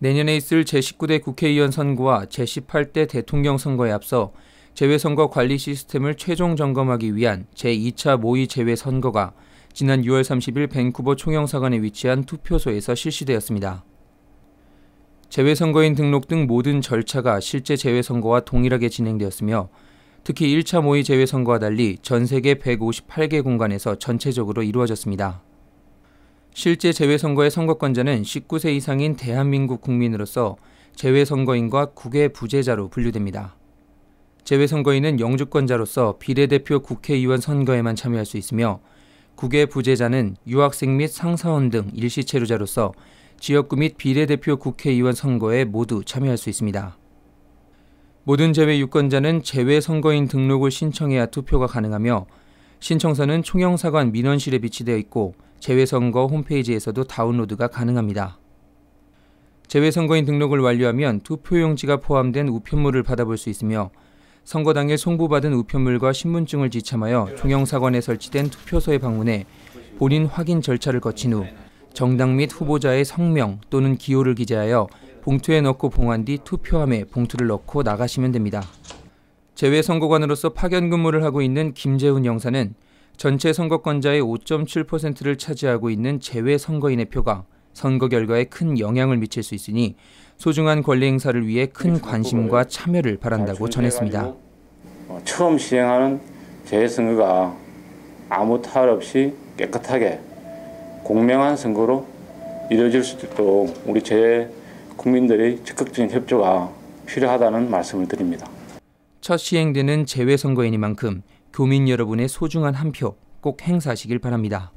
내년에 있을 제19대 국회의원 선거와 제18대 대통령 선거에 앞서 재외선거 관리 시스템을 최종 점검하기 위한 제2차 모의 재외선거가 지난 6월 30일 밴쿠버 총영사관에 위치한 투표소에서 실시되었습니다. 재외선거인 등록 등 모든 절차가 실제 재외선거와 동일하게 진행되었으며 특히 1차 모의 재외선거와 달리 전 세계 158개 공간에서 전체적으로 이루어졌습니다. 실제 재외선거의 선거권자는 19세 이상인 대한민국 국민으로서 재외선거인과 국외 부재자로 분류됩니다. 재외선거인은 영주권자로서 비례대표 국회의원 선거에만 참여할 수 있으며 국외 부재자는 유학생 및 상사원 등 일시 체류자로서 지역구 및 비례대표 국회의원 선거에 모두 참여할 수 있습니다. 모든 재외 유권자는 재외 선거인 등록을 신청해야 투표가 가능하며 신청서는 총영사관 민원실에 비치되어 있고 재외선거 홈페이지에서도 다운로드가 가능합니다. 재외선거인 등록을 완료하면 투표용지가 포함된 우편물을 받아볼 수 있으며 선거 당일 송부받은 우편물과 신분증을 지참하여 종영사관에 설치된 투표소에 방문해 본인 확인 절차를 거친 후 정당 및 후보자의 성명 또는 기호를 기재하여 봉투에 넣고 봉한 뒤 투표함에 봉투를 넣고 나가시면 됩니다. 재외선거관으로서 파견 근무를 하고 있는 김재훈 영사는 전체 선거권자의 5.7%를 차지하고 있는 재외 선거인의 표가 선거 결과에 큰 영향을 미칠 수 있으니 소중한 권리 행사를 위해 큰 네, 관심과 참여를 바란다고 전했습니다. 어, 처음 시행하는 재선거가 아무 탈 없이 깨끗하게 공명한 선거로 이루어질 수 있도록 우리 재 국민들의 적극적인 협조가 필요하다는 말씀을 드립니다. 첫 시행되는 재외 선거이니만큼 교민 여러분의 소중한 한 표 꼭 행사하시길 바랍니다.